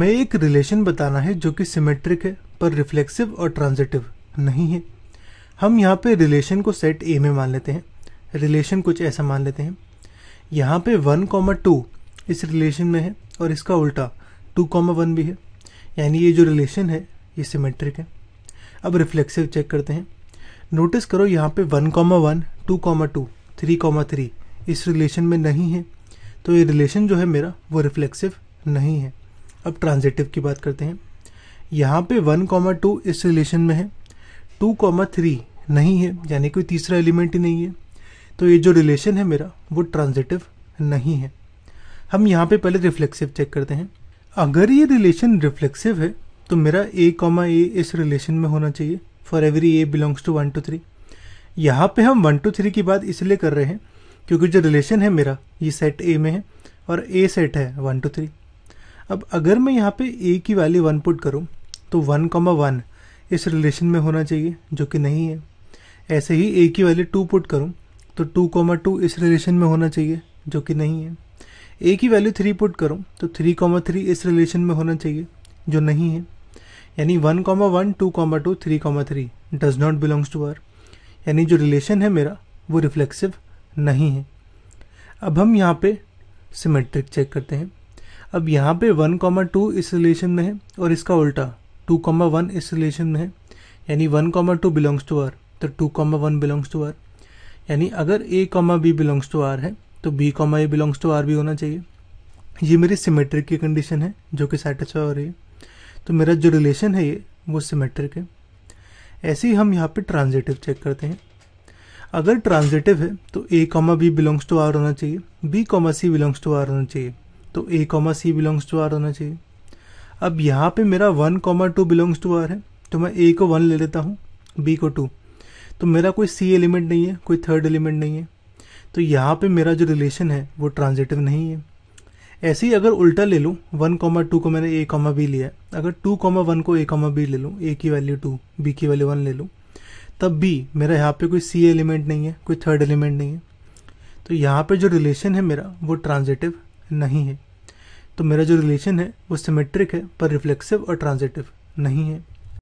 हमें एक रिलेशन बताना है जो कि सिमेट्रिक है पर रिफ्लेक्सिव और ट्रांजिटिव नहीं है हम यहाँ पे रिलेशन को सेट ए में मान लेते हैं रिलेशन कुछ ऐसा मान लेते हैं यहाँ पे वन कॉमा टू इस रिलेशन में है और इसका उल्टा टू कॉमा वन भी है यानी ये जो रिलेशन है ये सिमेट्रिक है अब रिफ्लेक्सिव चेक करते हैं नोटिस करो यहाँ पे one comma one two comma two three comma three इस रिलेशन में नहीं है तो ये रिलेशन जो है मेरा वो रिफ्लेक्सिव नहीं है अब ट्रांजिटिव की बात करते हैं यहाँ पे वन कॉमा टू इस रिलेशन में है टू कॉमा थ्री नहीं है यानी कोई तीसरा एलिमेंट ही नहीं है तो ये जो रिलेशन है मेरा वो ट्रांजिटिव नहीं है हम यहाँ पे पहले रिफ्लेक्सिव चेक करते हैं अगर ये रिलेशन रिफ्लेक्सिव है तो मेरा ए कॉमा ए इस रिलेशन में होना चाहिए for every A belongs to one two three यहाँ पे हम वन टू थ्री की बात इसलिए कर रहे हैं क्योंकि जो रिलेशन है मेरा ये सेट ए में है और ए सेट है वन टू थ्री अब अगर मैं यहाँ पे ए की वैल्यू वन पुट करूँ तो वन कॉमा वन इस रिलेशन में होना चाहिए जो कि नहीं है ऐसे ही ए की वैल्यू टू पुट करूँ तो टू कॉमा टू इस रिलेशन में होना चाहिए जो कि नहीं है ए की वैल्यू थ्री पुट करूँ तो थ्री कॉमा थ्री इस रिलेशन में होना चाहिए जो नहीं है यानी one comma one two comma two three comma three does not belongs to R यानी जो रिलेशन है मेरा वो रिफ्लेक्सिव नहीं है अब हम यहाँ पे सिमेट्रिक चेक करते हैं अब यहाँ पे वन कॉमा टू इस रिलेशन में है और इसका उल्टा टू कॉमा वन इस रिलेशन में है यानी one comma two belongs to R तो two comma one belongs to R यानी अगर A comma B belongs to R है तो B comma A belongs to R भी होना चाहिए ये मेरी सिमेट्रिक की कंडीशन है जो कि सेटिस्फाई हो रही है तो मेरा जो रिलेशन है ये वो सिमेट्रिक है ऐसे ही हम यहाँ पे ट्रांजिटिव चेक करते हैं अगर ट्रांजिटिव है तो A comma B belongs to R होना चाहिए B comma C belongs to R होना चाहिए तो A comma C belongs to R होना चाहिए अब यहाँ पे मेरा one comma two belongs to R है तो मैं ए को वन ले लेता हूँ बी को टू तो मेरा कोई सी एलिमेंट नहीं है कोई थर्ड एलिमेंट नहीं है तो यहाँ पे मेरा जो रिलेशन है वो ट्रांजिटिव नहीं है ऐसे ही अगर उल्टा ले लूँ वन कॉमा टू को मैंने ए कॉमा बी लिया अगर टू कॉमा वन को ए कॉमा बी ले लूँ ए की वैल्यू टू बी की वैल्यू वन ले लूँ तब भी मेरा यहाँ पे कोई सी एलिमेंट नहीं है कोई थर्ड एलिमेंट नहीं है तो यहाँ पे जो रिलेशन है मेरा वो ट्रांजिटिव नहीं है तो मेरा जो रिलेशन है वो सिमेट्रिक है पर रिफ्लेक्सिव और ट्रांजिटिव नहीं है